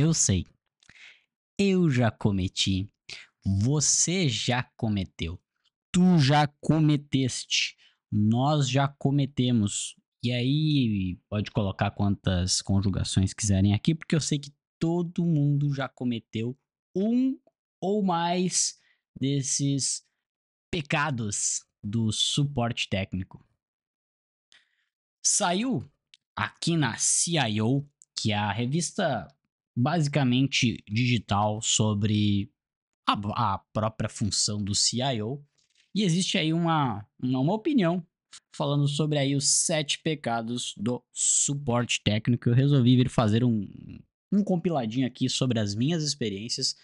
Eu sei. Eu já cometi. Você já cometeu. Tu já cometeste. Nós já cometemos. E aí, pode colocar quantas conjugações quiserem aqui, porque eu sei que todo mundo já cometeu um ou mais desses pecados do suporte técnico. Saiu aqui na CIO, que é a revista basicamente digital sobre a, a, própria função do CIO. E existe aí uma, uma opinião falando sobre aí os sete pecados do suporte técnico. Eu resolvi vir fazer um, um compiladinho aqui sobre as minhas experiências.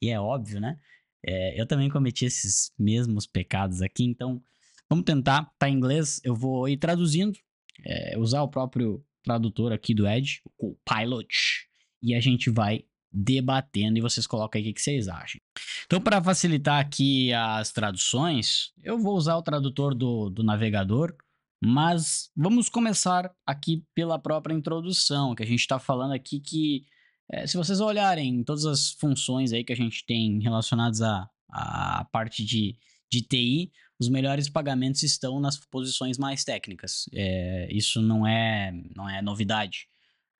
E é óbvio, né? É, eu também cometi esses mesmos pecados aqui, então vamos tentar. Tá em inglês, eu vou ir traduzindo, é, usar o próprio tradutor aqui do Edge, o Pilot, e a gente vai debatendo e vocês colocam aí o que vocês acham. Então, para facilitar aqui as traduções, eu vou usar o tradutor do, do navegador, mas vamos começar aqui pela própria introdução, que a gente está falando aqui que, é, se vocês olharem todas as funções aí que a gente tem relacionadas à a, a parte de, de TI, os melhores pagamentos estão nas posições mais técnicas. É, isso não é, não é novidade.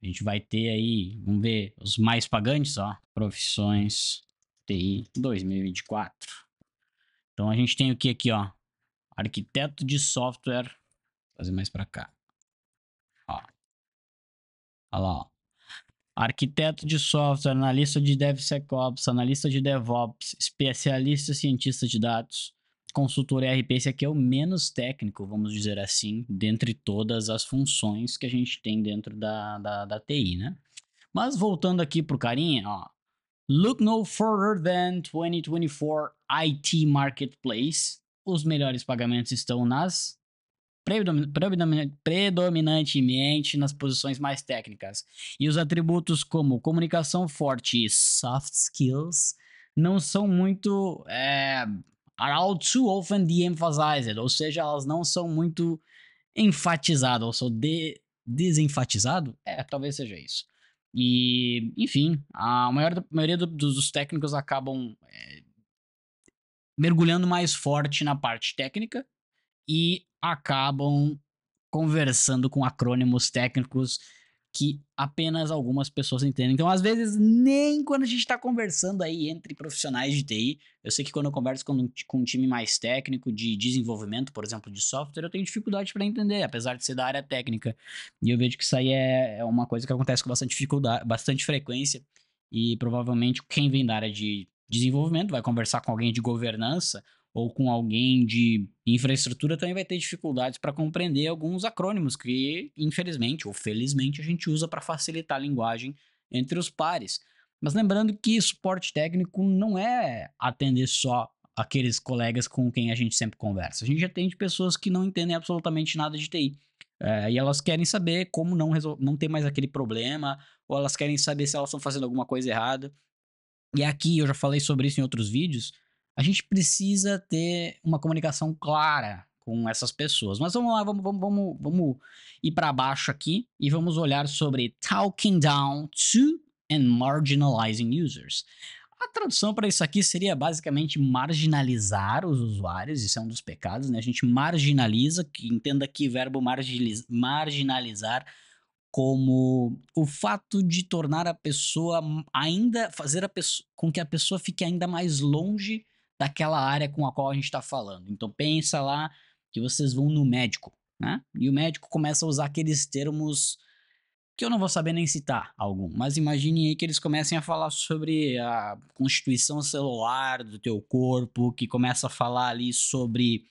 A gente vai ter aí, vamos ver, os mais pagantes, ó, profissões TI 2024. Então a gente tem o que aqui, ó? Arquiteto de software. Vou fazer mais para cá. Ó. Olha lá, ó arquiteto de software, analista de DevSecOps, analista de DevOps, especialista cientista de dados, consultor ERP, esse aqui é o menos técnico, vamos dizer assim, dentre todas as funções que a gente tem dentro da, da, da TI, né? Mas voltando aqui pro carinha, ó. Look no further than 2024 IT Marketplace. Os melhores pagamentos estão nas predominantemente nas posições mais técnicas. E os atributos como comunicação forte e soft skills não são muito é, are all too often de-emphasized, ou seja, elas não são muito enfatizadas, ou são de desenfatizado? É, talvez seja isso. E, enfim, a maior, maioria do, dos técnicos acabam é, mergulhando mais forte na parte técnica e acabam conversando com acrônimos técnicos que apenas algumas pessoas entendem. Então, às vezes, nem quando a gente está conversando aí entre profissionais de TI, eu sei que quando eu converso com, com um time mais técnico de desenvolvimento, por exemplo, de software, eu tenho dificuldade para entender, apesar de ser da área técnica. E eu vejo que isso aí é, é uma coisa que acontece com bastante dificuldade, bastante frequência. E provavelmente quem vem da área de desenvolvimento vai conversar com alguém de governança ou com alguém de infraestrutura também vai ter dificuldades para compreender alguns acrônimos que, infelizmente ou felizmente, a gente usa para facilitar a linguagem entre os pares. Mas lembrando que suporte técnico não é atender só aqueles colegas com quem a gente sempre conversa. A gente atende pessoas que não entendem absolutamente nada de TI. É, e elas querem saber como não, não ter mais aquele problema, ou elas querem saber se elas estão fazendo alguma coisa errada. E aqui eu já falei sobre isso em outros vídeos a gente precisa ter uma comunicação clara com essas pessoas. Mas vamos lá, vamos, vamos, vamos, vamos ir para baixo aqui e vamos olhar sobre talking down to and marginalizing users. A tradução para isso aqui seria basicamente marginalizar os usuários, isso é um dos pecados, né? A gente marginaliza, que entenda aqui verbo marginalizar como o fato de tornar a pessoa hum, ainda fazer a pessoa, com que a pessoa fique ainda mais longe daquela área com a qual a gente está falando. Então pensa lá que vocês vão no médico, né? E o médico começa a usar aqueles termos que eu não vou saber nem citar algum, mas imagine aí que eles comecem a falar sobre a constituição celular do teu corpo, que começa a falar ali sobre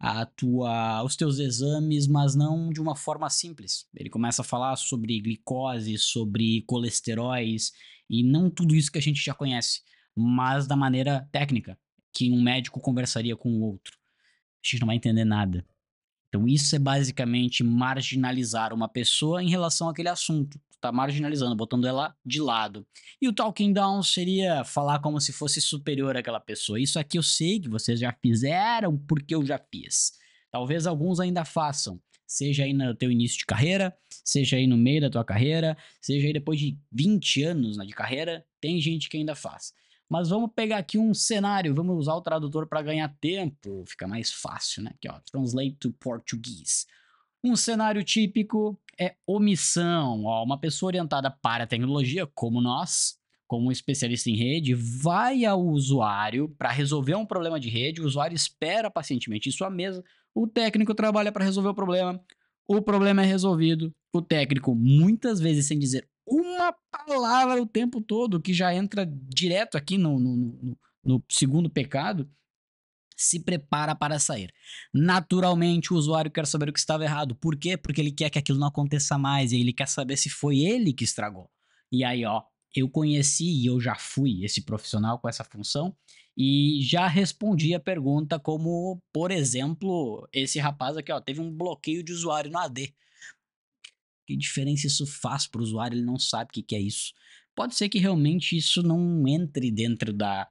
a tua, os teus exames, mas não de uma forma simples. Ele começa a falar sobre glicose, sobre colesteróis e não tudo isso que a gente já conhece, mas da maneira técnica que um médico conversaria com o outro. A gente não vai entender nada. Então, isso é basicamente marginalizar uma pessoa em relação àquele assunto. Tu tá marginalizando, botando ela de lado. E o talking down seria falar como se fosse superior àquela pessoa. Isso aqui eu sei que vocês já fizeram porque eu já fiz. Talvez alguns ainda façam. Seja aí no teu início de carreira, seja aí no meio da tua carreira, seja aí depois de 20 anos né, de carreira, tem gente que ainda faz. Mas vamos pegar aqui um cenário, vamos usar o tradutor para ganhar tempo, fica mais fácil, né? Aqui, ó, translate to português. Um cenário típico é omissão. Ó, uma pessoa orientada para a tecnologia, como nós, como um especialista em rede, vai ao usuário para resolver um problema de rede, o usuário espera pacientemente em sua mesa, o técnico trabalha para resolver o problema, o problema é resolvido, o técnico, muitas vezes sem dizer uma palavra o tempo todo, que já entra direto aqui no, no, no, no segundo pecado, se prepara para sair. Naturalmente, o usuário quer saber o que estava errado. Por quê? Porque ele quer que aquilo não aconteça mais e ele quer saber se foi ele que estragou. E aí, ó, eu conheci e eu já fui esse profissional com essa função e já respondi a pergunta como, por exemplo, esse rapaz aqui, ó, teve um bloqueio de usuário no AD. Que diferença isso faz para o usuário? Ele não sabe o que, que é isso. Pode ser que realmente isso não entre dentro, da,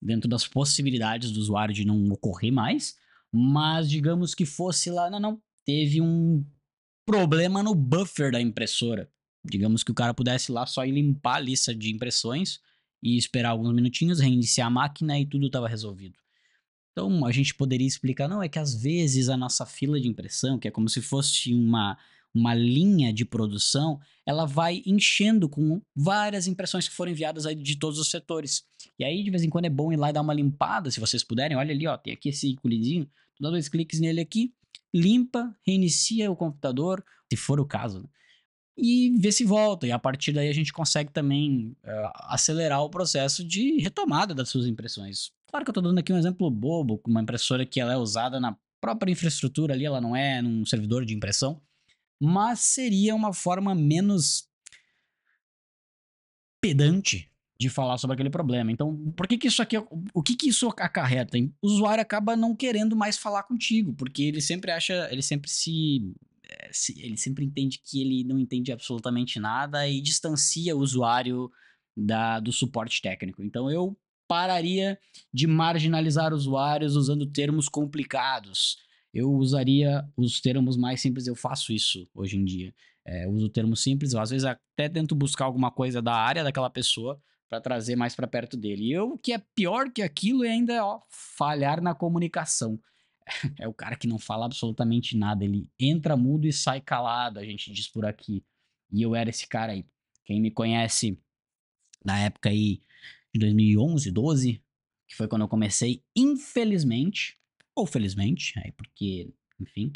dentro das possibilidades do usuário de não ocorrer mais, mas digamos que fosse lá, não, não, teve um problema no buffer da impressora. Digamos que o cara pudesse lá só ir limpar a lista de impressões e esperar alguns minutinhos, reiniciar a máquina e tudo estava resolvido. Então a gente poderia explicar, não, é que às vezes a nossa fila de impressão, que é como se fosse uma uma linha de produção, ela vai enchendo com várias impressões que foram enviadas aí de todos os setores. E aí, de vez em quando, é bom ir lá e dar uma limpada, se vocês puderem. Olha ali, ó, tem aqui esse íconezinho, dá dois cliques nele aqui, limpa, reinicia o computador, se for o caso, né? e ver se volta. E a partir daí a gente consegue também uh, acelerar o processo de retomada das suas impressões. Claro que eu estou dando aqui um exemplo bobo, uma impressora que ela é usada na própria infraestrutura ali, ela não é num servidor de impressão, mas seria uma forma menos pedante de falar sobre aquele problema. Então, por que que isso aqui, o que que isso acarreta? O usuário acaba não querendo mais falar contigo, porque ele sempre acha, ele sempre eh, se, ele sempre entende que ele não entende absolutamente nada e distancia o usuário da, do suporte técnico. Então, eu pararia de marginalizar usuários usando termos complicados eu usaria os termos mais simples, eu faço isso hoje em dia. É, uso o termo simples, às vezes até tento buscar alguma coisa da área daquela pessoa para trazer mais para perto dele. E eu, o que é pior que aquilo é ainda ó, falhar na comunicação. É o cara que não fala absolutamente nada, ele entra mudo e sai calado, a gente diz por aqui. E eu era esse cara aí. Quem me conhece na época aí de 2011, 12, que foi quando eu comecei, infelizmente, ou felizmente, aí né, porque, enfim,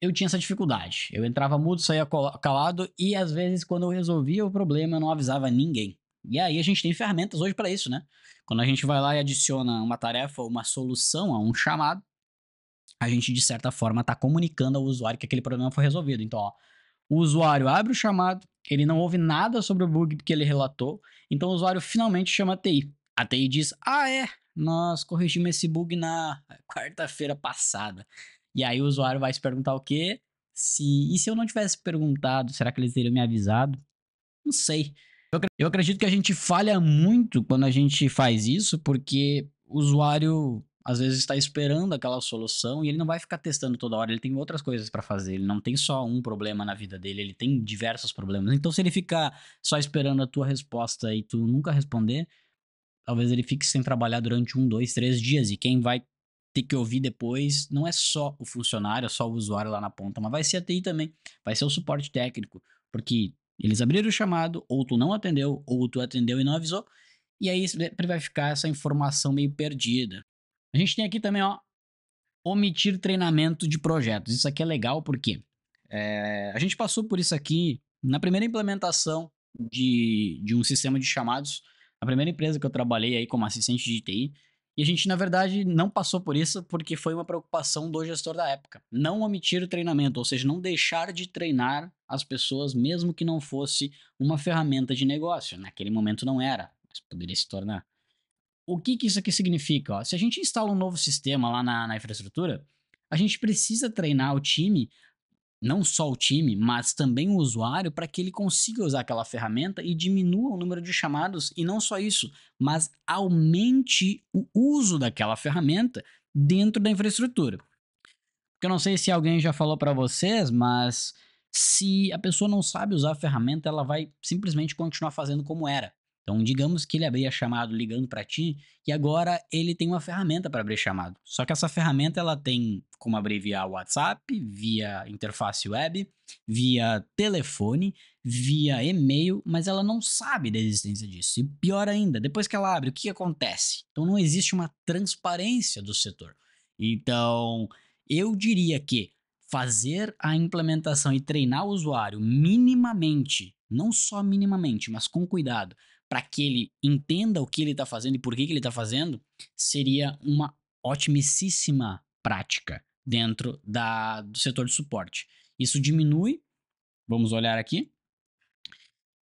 eu tinha essa dificuldade. Eu entrava mudo, saía calado e às vezes quando eu resolvia o problema eu não avisava ninguém. E aí a gente tem ferramentas hoje para isso, né? Quando a gente vai lá e adiciona uma tarefa ou uma solução a um chamado, a gente de certa forma está comunicando ao usuário que aquele problema foi resolvido. Então, ó, o usuário abre o chamado, ele não ouve nada sobre o bug que ele relatou, então o usuário finalmente chama a TI. A TI diz: "Ah, é, nós corrigimos esse bug na quarta-feira passada. E aí o usuário vai se perguntar o quê? Se, e se eu não tivesse perguntado, será que eles teriam me avisado? Não sei. Eu acredito que a gente falha muito quando a gente faz isso, porque o usuário às vezes está esperando aquela solução e ele não vai ficar testando toda hora, ele tem outras coisas para fazer, ele não tem só um problema na vida dele, ele tem diversos problemas. Então se ele ficar só esperando a tua resposta e tu nunca responder, talvez ele fique sem trabalhar durante um, dois, três dias. E quem vai ter que ouvir depois não é só o funcionário, é só o usuário lá na ponta, mas vai ser a TI também, vai ser o suporte técnico, porque eles abriram o chamado, ou tu não atendeu, ou tu atendeu e não avisou, e aí vai ficar essa informação meio perdida. A gente tem aqui também, ó, omitir treinamento de projetos. Isso aqui é legal porque é, a gente passou por isso aqui na primeira implementação de, de um sistema de chamados a primeira empresa que eu trabalhei aí como assistente de TI, e a gente, na verdade, não passou por isso porque foi uma preocupação do gestor da época. Não omitir o treinamento, ou seja, não deixar de treinar as pessoas, mesmo que não fosse uma ferramenta de negócio. Naquele momento não era, mas poderia se tornar. O que, que isso aqui significa? Ó? Se a gente instala um novo sistema lá na, na infraestrutura, a gente precisa treinar o time não só o time, mas também o usuário, para que ele consiga usar aquela ferramenta e diminua o número de chamados. E não só isso, mas aumente o uso daquela ferramenta dentro da infraestrutura. Porque eu não sei se alguém já falou para vocês, mas se a pessoa não sabe usar a ferramenta, ela vai simplesmente continuar fazendo como era. Então, digamos que ele abria chamado ligando para ti, e agora ele tem uma ferramenta para abrir chamado. Só que essa ferramenta ela tem como abreviar o WhatsApp, via interface web, via telefone, via e-mail, mas ela não sabe da existência disso. E pior ainda, depois que ela abre, o que acontece? Então, não existe uma transparência do setor. Então, eu diria que fazer a implementação e treinar o usuário minimamente, não só minimamente, mas com cuidado, para que ele entenda o que ele está fazendo e por que, que ele está fazendo, seria uma otimicíssima prática dentro da, do setor de suporte. Isso diminui, vamos olhar aqui.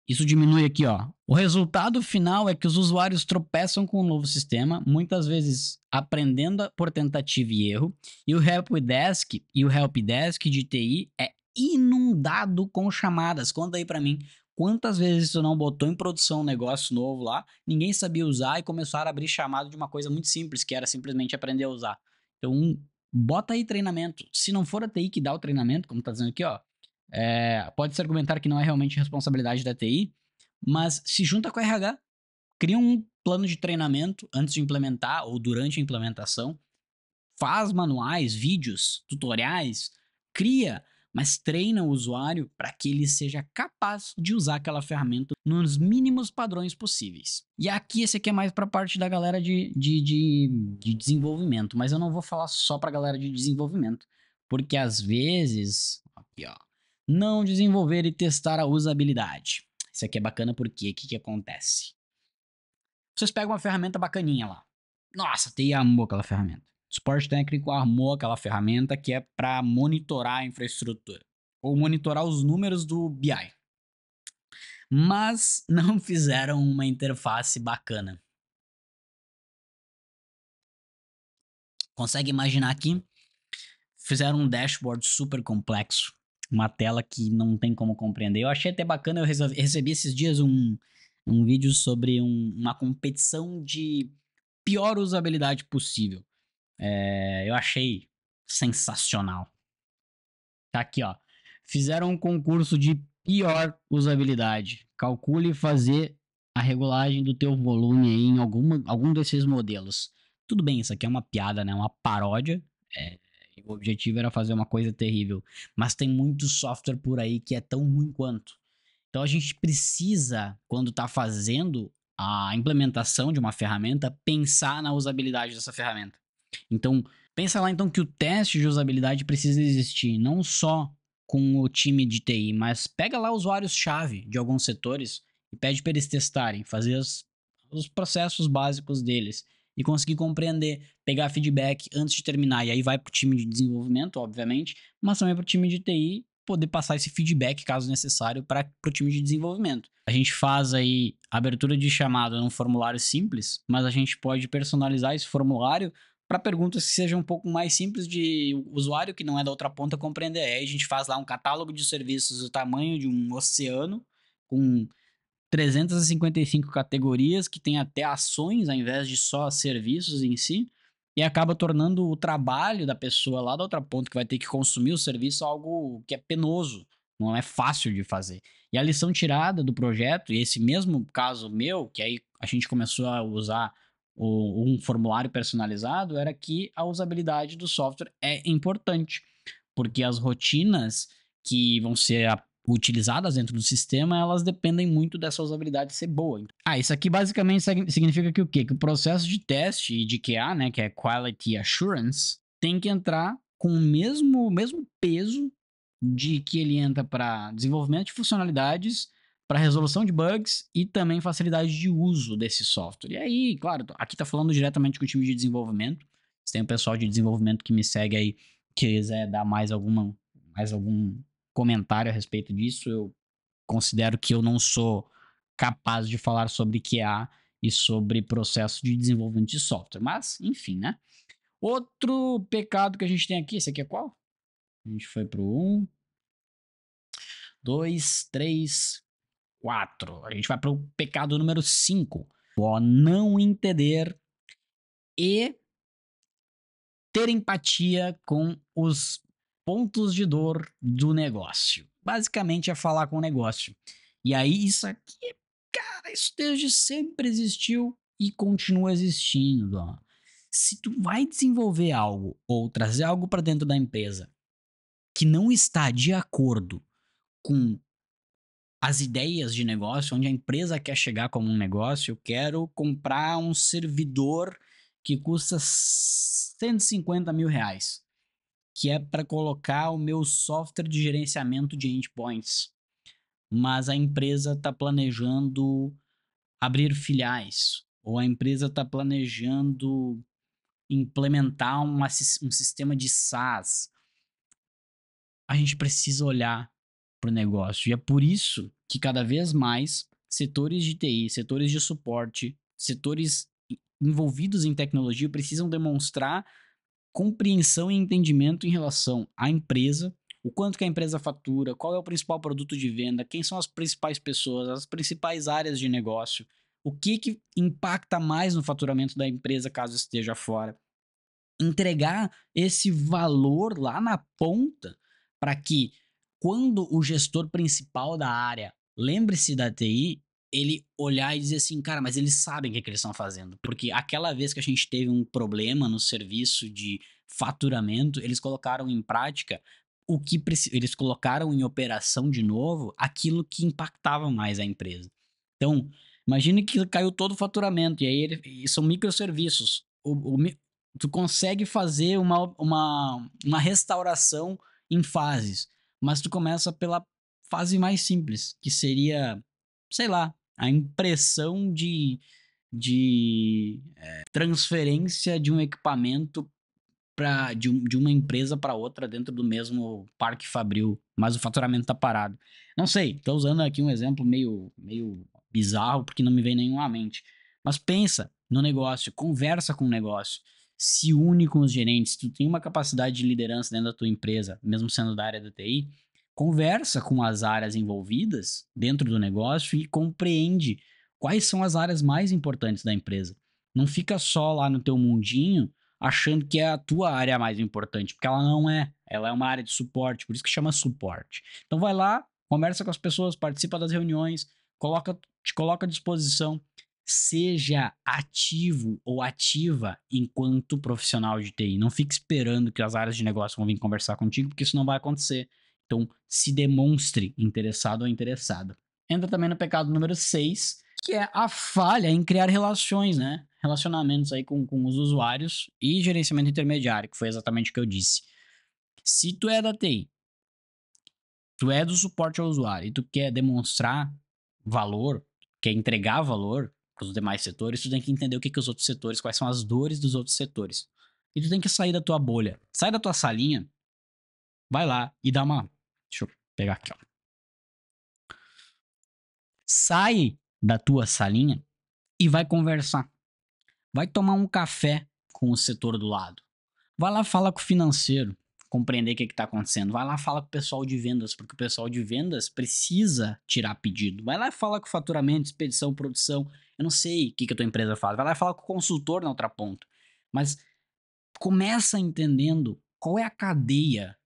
Isso diminui aqui, ó. O resultado final é que os usuários tropeçam com o novo sistema, muitas vezes aprendendo por tentativa e erro, e o helpdesk e o helpdesk de TI é inundado com chamadas. Conta aí para mim Quantas vezes tu não botou em produção um negócio novo lá, ninguém sabia usar e começaram a abrir chamado de uma coisa muito simples, que era simplesmente aprender a usar. Então, bota aí treinamento. Se não for a TI que dá o treinamento, como tá dizendo aqui, ó, é, pode-se argumentar que não é realmente responsabilidade da TI, mas se junta com a RH, cria um plano de treinamento antes de implementar ou durante a implementação, faz manuais, vídeos, tutoriais, cria mas treina o usuário para que ele seja capaz de usar aquela ferramenta nos mínimos padrões possíveis. E aqui esse aqui é mais para a parte da galera de, de, de, de, desenvolvimento, mas eu não vou falar só para a galera de desenvolvimento, porque às vezes, aqui ó, não desenvolver e testar a usabilidade. Isso aqui é bacana porque o que, que acontece? Vocês pegam uma ferramenta bacaninha lá. Nossa, tem amor aquela ferramenta suporte técnico armou aquela ferramenta que é para monitorar a infraestrutura ou monitorar os números do BI. Mas não fizeram uma interface bacana. Consegue imaginar aqui? Fizeram um dashboard super complexo, uma tela que não tem como compreender. Eu achei até bacana, eu recebi esses dias um, um vídeo sobre um, uma competição de pior usabilidade possível. É, eu achei sensacional. Tá aqui, ó. Fizeram um concurso de pior usabilidade. Calcule fazer a regulagem do teu volume aí em alguma, algum desses modelos. Tudo bem, isso aqui é uma piada, né? É uma paródia. É, o objetivo era fazer uma coisa terrível. Mas tem muito software por aí que é tão ruim quanto. Então a gente precisa, quando está fazendo a implementação de uma ferramenta, pensar na usabilidade dessa ferramenta. Então, pensa lá então que o teste de usabilidade precisa existir não só com o time de TI, mas pega lá usuários-chave de alguns setores e pede para eles testarem, fazer os, os processos básicos deles e conseguir compreender, pegar feedback antes de terminar. E aí vai para o time de desenvolvimento, obviamente, mas também para o time de TI poder passar esse feedback, caso necessário, para o time de desenvolvimento. A gente faz aí abertura de chamada num formulário simples, mas a gente pode personalizar esse formulário para perguntas que sejam um pouco mais simples de usuário que não é da outra ponta compreender. Aí a gente faz lá um catálogo de serviços do tamanho de um oceano, com 355 categorias, que tem até ações ao invés de só serviços em si, e acaba tornando o trabalho da pessoa lá da outra ponta, que vai ter que consumir o serviço, algo que é penoso, não é fácil de fazer. E a lição tirada do projeto, e esse mesmo caso meu, que aí a gente começou a usar ou um formulário personalizado era que a usabilidade do software é importante, porque as rotinas que vão ser utilizadas dentro do sistema, elas dependem muito dessa usabilidade ser boa. Ah, isso aqui basicamente significa que o quê? Que o processo de teste e de QA, né, que é Quality Assurance, tem que entrar com o mesmo, mesmo peso de que ele entra para desenvolvimento de funcionalidades para resolução de bugs e também facilidade de uso desse software. E aí, claro, aqui está falando diretamente com o time de desenvolvimento. Se tem o um pessoal de desenvolvimento que me segue aí, quiser dar mais alguma, mais algum comentário a respeito disso, eu considero que eu não sou capaz de falar sobre QA e sobre processo de desenvolvimento de software. Mas, enfim, né? Outro pecado que a gente tem aqui, esse aqui é qual? A gente foi pro 1, 2, 3, 4. A gente vai para o pecado número 5. O não entender e ter empatia com os pontos de dor do negócio. Basicamente é falar com o negócio. E aí isso aqui, cara, isso desde sempre existiu e continua existindo. Ó. Se tu vai desenvolver algo ou trazer algo para dentro da empresa que não está de acordo com as ideias de negócio, onde a empresa quer chegar como um negócio. Eu quero comprar um servidor que custa 150 mil reais, que é para colocar o meu software de gerenciamento de endpoints. Mas a empresa está planejando abrir filiais, ou a empresa está planejando implementar um sistema de SaaS. A gente precisa olhar para o negócio. E é por isso que cada vez mais setores de TI, setores de suporte, setores envolvidos em tecnologia precisam demonstrar compreensão e entendimento em relação à empresa, o quanto que a empresa fatura, qual é o principal produto de venda, quem são as principais pessoas, as principais áreas de negócio, o que que impacta mais no faturamento da empresa caso esteja fora. Entregar esse valor lá na ponta para que quando o gestor principal da área lembre-se da TI, ele olhar e dizer assim, cara, mas eles sabem o que, é que eles estão fazendo. Porque aquela vez que a gente teve um problema no serviço de faturamento, eles colocaram em prática o que eles colocaram em operação de novo, aquilo que impactava mais a empresa. Então, imagine que caiu todo o faturamento, e aí ele, e são microserviços. O, o, tu consegue fazer uma, uma, uma restauração em fases mas tu começa pela fase mais simples, que seria, sei lá, a impressão de, de é, transferência de um equipamento pra, de, um, de uma empresa para outra dentro do mesmo parque fabril, mas o faturamento tá parado. Não sei, estou usando aqui um exemplo meio, meio bizarro, porque não me vem nenhum à mente. Mas pensa no negócio, conversa com o negócio se une com os gerentes, tu tem uma capacidade de liderança dentro da tua empresa, mesmo sendo da área da TI, conversa com as áreas envolvidas dentro do negócio e compreende quais são as áreas mais importantes da empresa. Não fica só lá no teu mundinho achando que é a tua área mais importante, porque ela não é. Ela é uma área de suporte, por isso que chama suporte. Então vai lá, conversa com as pessoas, participa das reuniões, coloca, te coloca à disposição seja ativo ou ativa enquanto profissional de TI. Não fique esperando que as áreas de negócio vão vir conversar contigo, porque isso não vai acontecer. Então, se demonstre interessado ou interessada. Entra também no pecado número 6, que é a falha em criar relações, né? Relacionamentos aí com, com os usuários e gerenciamento intermediário, que foi exatamente o que eu disse. Se tu é da TI, tu é do suporte ao usuário e tu quer demonstrar valor, quer entregar valor, os demais setores, tu tem que entender o que, que os outros setores, quais são as dores dos outros setores. E tu tem que sair da tua bolha. Sai da tua salinha, vai lá e dá uma. Deixa eu pegar aqui, ó. Sai da tua salinha e vai conversar. Vai tomar um café com o setor do lado. Vai lá falar com o financeiro compreender o que está acontecendo. Vai lá fala com o pessoal de vendas, porque o pessoal de vendas precisa tirar pedido. Vai lá e fala com o faturamento, expedição, produção. Eu não sei o que, que a tua empresa faz. Vai lá e fala com o consultor na outra ponta. Mas começa entendendo qual é a cadeia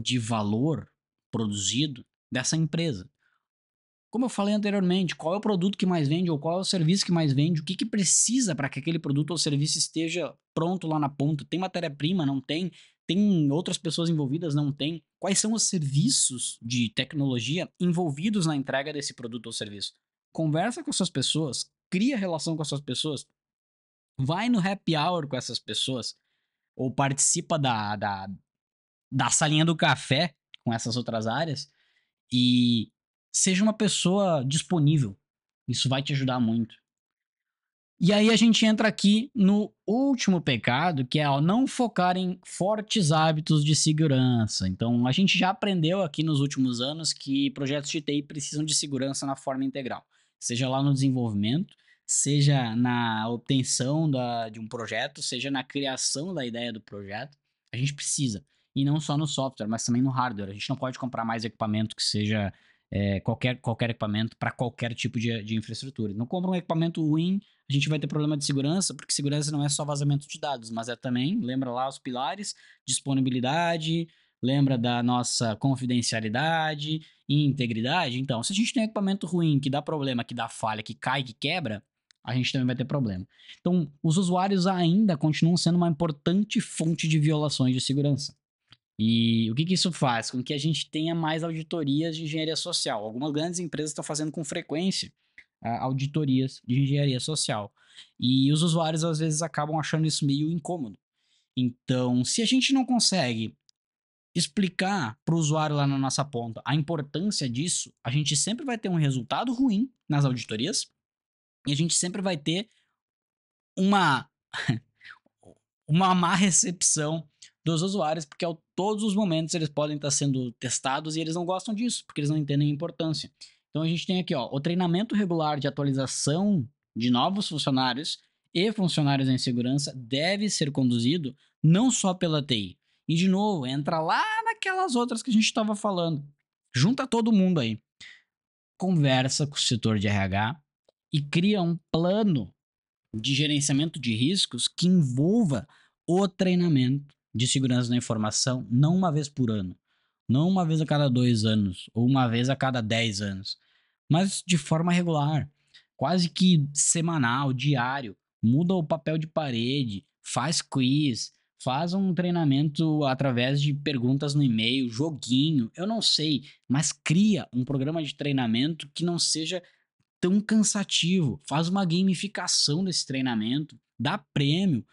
de valor produzido dessa empresa. Como eu falei anteriormente, qual é o produto que mais vende ou qual é o serviço que mais vende? O que, que precisa para que aquele produto ou serviço esteja pronto lá na ponta? Tem matéria-prima? Não tem? Tem outras pessoas envolvidas? Não tem? Quais são os serviços de tecnologia envolvidos na entrega desse produto ou serviço? Conversa com essas pessoas, cria relação com essas pessoas, vai no happy hour com essas pessoas, ou participa da, da, da salinha do café com essas outras áreas, e seja uma pessoa disponível. Isso vai te ajudar muito. E aí a gente entra aqui no último pecado, que é ao não focar em fortes hábitos de segurança. Então, a gente já aprendeu aqui nos últimos anos que projetos de TI precisam de segurança na forma integral, seja lá no desenvolvimento, seja na obtenção da, de um projeto, seja na criação da ideia do projeto. A gente precisa, e não só no software, mas também no hardware. A gente não pode comprar mais equipamento que seja é, qualquer, qualquer equipamento para qualquer tipo de, de infraestrutura. Não compra um equipamento ruim a gente vai ter problema de segurança, porque segurança não é só vazamento de dados, mas é também, lembra lá os pilares, disponibilidade, lembra da nossa confidencialidade e integridade. Então, se a gente tem equipamento ruim, que dá problema, que dá falha, que cai, que quebra, a gente também vai ter problema. Então, os usuários ainda continuam sendo uma importante fonte de violações de segurança. E o que, que isso faz? Com que a gente tenha mais auditorias de engenharia social. Algumas grandes empresas estão fazendo com frequência auditorias de engenharia social. E os usuários às vezes acabam achando isso meio incômodo. Então, se a gente não consegue explicar para o usuário lá na nossa ponta a importância disso, a gente sempre vai ter um resultado ruim nas auditorias e a gente sempre vai ter uma uma má recepção dos usuários, porque a todos os momentos eles podem estar sendo testados e eles não gostam disso, porque eles não entendem a importância. Então a gente tem aqui, ó, o treinamento regular de atualização de novos funcionários e funcionários em segurança deve ser conduzido não só pela TI. E de novo, entra lá naquelas outras que a gente estava falando. Junta todo mundo aí. Conversa com o setor de RH e cria um plano de gerenciamento de riscos que envolva o treinamento de segurança da informação, não uma vez por ano, não uma vez a cada dois anos, ou uma vez a cada dez anos, mas de forma regular, quase que semanal, diário. Muda o papel de parede, faz quiz, faz um treinamento através de perguntas no e-mail, joguinho, eu não sei, mas cria um programa de treinamento que não seja tão cansativo. Faz uma gamificação desse treinamento, dá prêmio,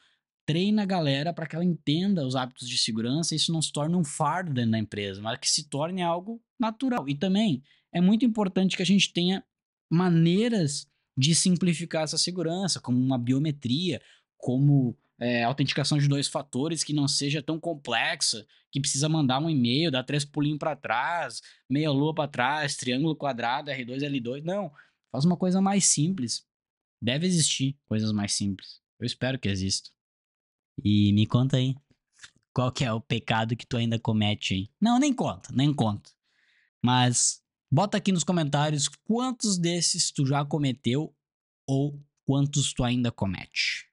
treina a galera para que ela entenda os hábitos de segurança e isso não se torne um fardo dentro da empresa, mas que se torne algo natural. E também é muito importante que a gente tenha maneiras de simplificar essa segurança, como uma biometria, como é, autenticação de dois fatores que não seja tão complexa, que precisa mandar um e-mail, dar três pulinhos para trás, meia lua para trás, triângulo quadrado, R2, L2. Não, faz uma coisa mais simples. Deve existir coisas mais simples. Eu espero que exista. E me conta aí, qual que é o pecado que tu ainda comete aí? Não, nem conta, nem conta. Mas bota aqui nos comentários quantos desses tu já cometeu ou quantos tu ainda comete.